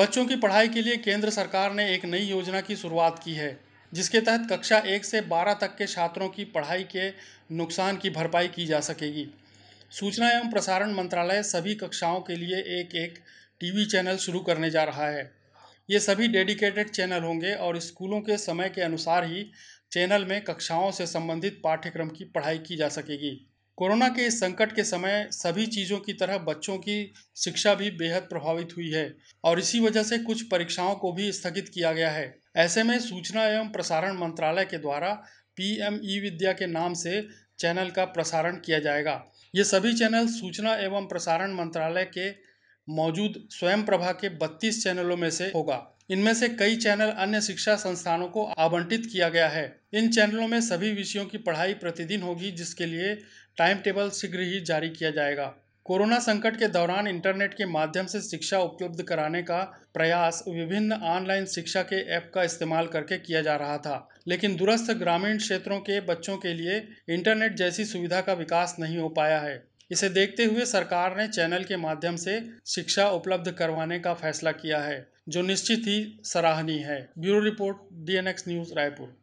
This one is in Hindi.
बच्चों की पढ़ाई के लिए केंद्र सरकार ने एक नई योजना की शुरुआत की है जिसके तहत कक्षा एक से बारह तक के छात्रों की पढ़ाई के नुकसान की भरपाई की जा सकेगी सूचना एवं प्रसारण मंत्रालय सभी कक्षाओं के लिए एक एक टीवी चैनल शुरू करने जा रहा है ये सभी डेडिकेटेड चैनल होंगे और स्कूलों के समय के अनुसार ही चैनल में कक्षाओं से संबंधित पाठ्यक्रम की पढ़ाई की जा सकेगी कोरोना के इस संकट के समय सभी चीज़ों की तरह बच्चों की शिक्षा भी बेहद प्रभावित हुई है और इसी वजह से कुछ परीक्षाओं को भी स्थगित किया गया है ऐसे में सूचना एवं प्रसारण मंत्रालय के द्वारा पी एम ई विद्या के नाम से चैनल का प्रसारण किया जाएगा ये सभी चैनल सूचना एवं प्रसारण मंत्रालय के मौजूद स्वयं प्रभा के 32 चैनलों में से होगा इनमें से कई चैनल अन्य शिक्षा संस्थानों को आवंटित किया गया है इन चैनलों में सभी विषयों की पढ़ाई प्रतिदिन होगी जिसके लिए टाइम टेबल शीघ्र ही जारी किया जाएगा कोरोना संकट के दौरान इंटरनेट के माध्यम से शिक्षा उपलब्ध कराने का प्रयास विभिन्न ऑनलाइन शिक्षा के ऐप का इस्तेमाल करके किया जा रहा था लेकिन दूरस्थ ग्रामीण क्षेत्रों के बच्चों के लिए इंटरनेट जैसी सुविधा का विकास नहीं हो पाया है इसे देखते हुए सरकार ने चैनल के माध्यम से शिक्षा उपलब्ध करवाने का फैसला किया है जो निश्चित ही सराहनीय है bureau report D news Raipur